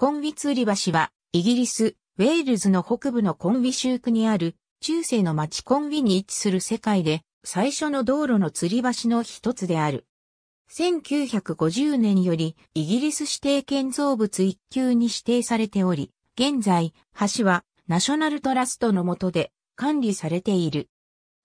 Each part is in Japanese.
コンウィツリ橋は、イギリス、ウェールズの北部のコンウィ州区にある、中世の町コンウィに位置する世界で、最初の道路の吊り橋の一つである。1950年より、イギリス指定建造物一級に指定されており、現在、橋は、ナショナルトラストの下で、管理されている。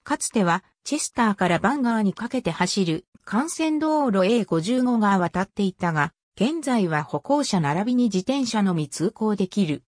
かつては、チェスターからバンガーにかけて走る、幹線道路 A55 が渡っていたが、現在は歩行者並びに自転車のみ通行できる。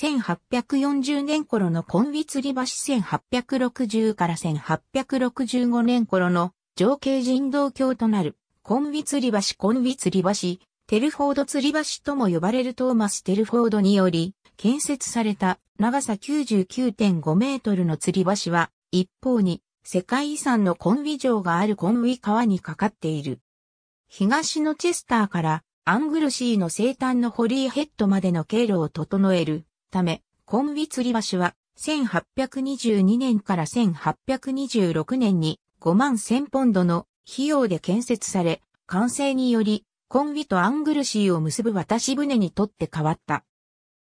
1840年頃のコウィ吊り橋1860から1865年頃の情景人道橋となる、コウィ吊り橋コウィ吊り橋、テルフォード吊り橋とも呼ばれるトーマス・テルフォードにより、建設された長さ99.5メートルの吊り橋は、一方に世界遺産のコンウィ城があるコンウィ川にかかっている。東のチェスターからアングルシーの生誕のホリーヘッドまでの経路を整えるため、コンウィツリ橋は1822年から1826年に5万1000ポンドの費用で建設され、完成により、コンウィとアングルシーを結ぶ渡し船にとって変わった。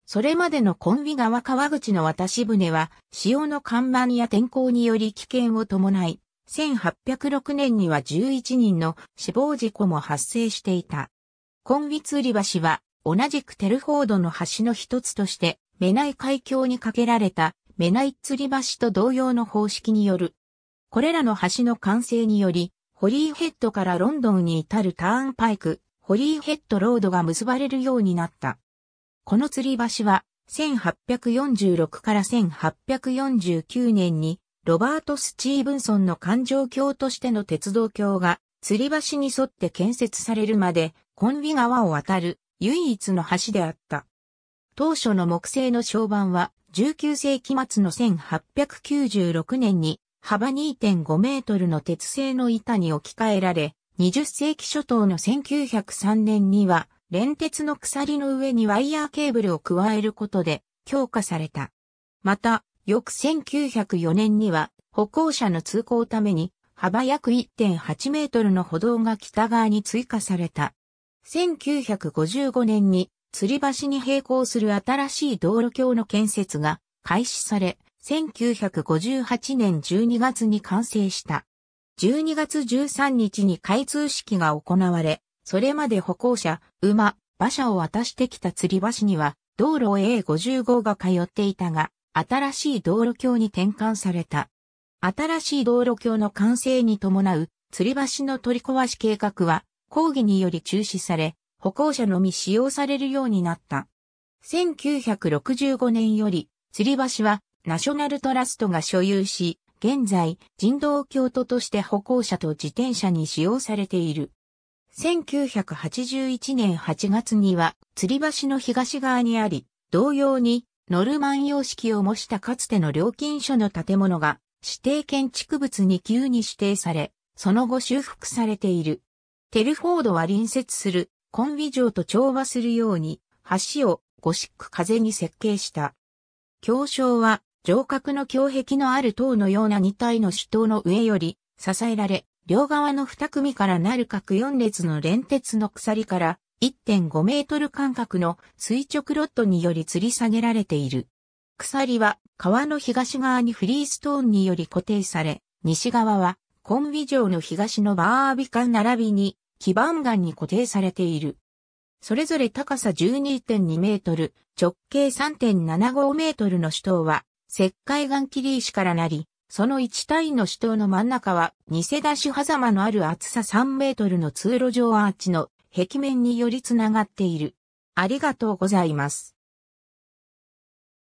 それまでのコンビ川川口の渡し船は、潮の看板や天候により危険を伴い、1806年には11人の死亡事故も発生していた。コンビィり橋は同じくテルフォードの橋の一つとして、メナイ海峡に架けられたメナイ釣り橋と同様の方式による。これらの橋の完成により、ホリーヘッドからロンドンに至るターンパイク、ホリーヘッドロードが結ばれるようになった。この釣り橋は1846から1849年にロバート・スチーブンソンの環状橋としての鉄道橋が、吊り橋に沿って建設されるまで、コンビ川を渡る唯一の橋であった。当初の木製の床版は、19世紀末の1896年に、幅2.5メートルの鉄製の板に置き換えられ、20世紀初頭の1903年には、連鉄の鎖の上にワイヤーケーブルを加えることで強化された。また、翌1904年には歩行者の通行ために幅約1.8メートルの歩道が北側に追加された。1955年に吊り橋に並行する新しい道路橋の建設が開始され、1958年12月に完成した。12月13日に開通式が行われ、それまで歩行者、馬、馬車を渡してきた吊り橋には、道路 A55 が通っていたが、新しい道路橋に転換された。新しい道路橋の完成に伴う、吊り橋の取り壊し計画は、抗議により中止され、歩行者のみ使用されるようになった。1965年より、吊り橋は、ナショナルトラストが所有し、現在、人道橋都として歩行者と自転車に使用されている。1981年8月には、吊り橋の東側にあり、同様にノルマン様式を模したかつての料金所の建物が指定建築物に急に指定され、その後修復されている。テルフォードは隣接するコンビ城と調和するように橋をゴシック風に設計した。橋床は城郭の橋壁のある塔のような2体の主塔の上より支えられ、両側の2組からなる各4列の連鉄の鎖から1.5メートル間隔の垂直ロッドにより吊り下げられている。鎖は川の東側にフリーストーンにより固定され、西側はコンビ城の東のバービカン並びに基盤岩に固定されている。それぞれ高さ12.2メートル、直径3.75メートルの主塔は、石灰岩切り石からなり、その一体の主塔の真ん中は、偽出し狭間のある厚さ3メートルの通路上アーチの壁面によりつながっている。ありがとうございます。